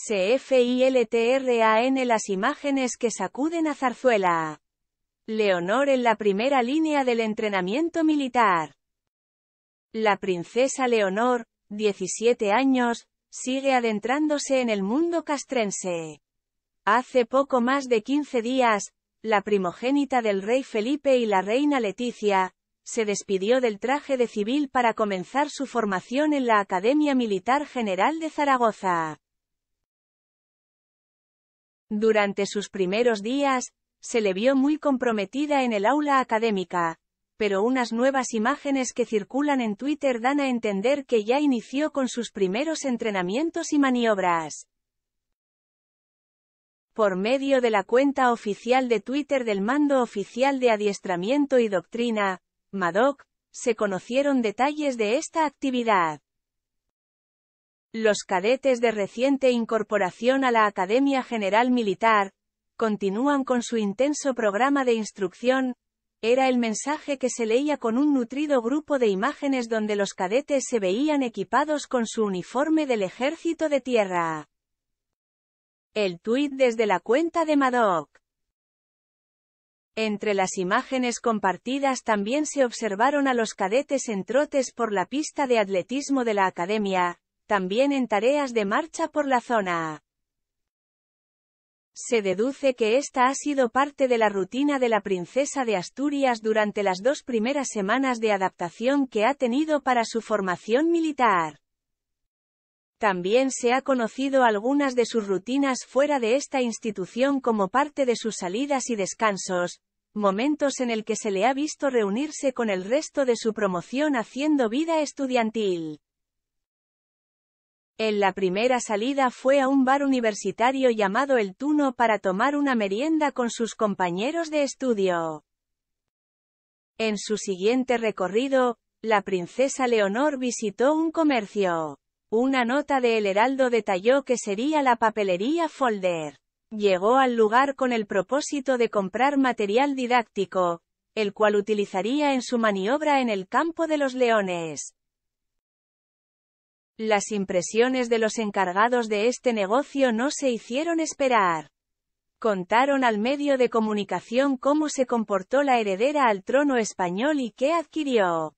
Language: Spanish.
C.F.I.L.T.R.A.N. las imágenes que sacuden a Zarzuela. Leonor en la primera línea del entrenamiento militar. La princesa Leonor, 17 años, sigue adentrándose en el mundo castrense. Hace poco más de 15 días, la primogénita del rey Felipe y la reina Leticia, se despidió del traje de civil para comenzar su formación en la Academia Militar General de Zaragoza. Durante sus primeros días, se le vio muy comprometida en el aula académica, pero unas nuevas imágenes que circulan en Twitter dan a entender que ya inició con sus primeros entrenamientos y maniobras. Por medio de la cuenta oficial de Twitter del Mando Oficial de Adiestramiento y Doctrina, MADOC, se conocieron detalles de esta actividad. Los cadetes de reciente incorporación a la Academia General Militar, continúan con su intenso programa de instrucción, era el mensaje que se leía con un nutrido grupo de imágenes donde los cadetes se veían equipados con su uniforme del ejército de tierra. El tuit desde la cuenta de Madoc. Entre las imágenes compartidas también se observaron a los cadetes en trotes por la pista de atletismo de la academia, también en tareas de marcha por la zona se deduce que esta ha sido parte de la rutina de la princesa de Asturias durante las dos primeras semanas de adaptación que ha tenido para su formación militar. También se ha conocido algunas de sus rutinas fuera de esta institución como parte de sus salidas y descansos, momentos en el que se le ha visto reunirse con el resto de su promoción haciendo vida estudiantil. En la primera salida fue a un bar universitario llamado El Tuno para tomar una merienda con sus compañeros de estudio. En su siguiente recorrido, la princesa Leonor visitó un comercio. Una nota de El Heraldo detalló que sería la papelería Folder. Llegó al lugar con el propósito de comprar material didáctico, el cual utilizaría en su maniobra en el campo de los leones. Las impresiones de los encargados de este negocio no se hicieron esperar. Contaron al medio de comunicación cómo se comportó la heredera al trono español y qué adquirió.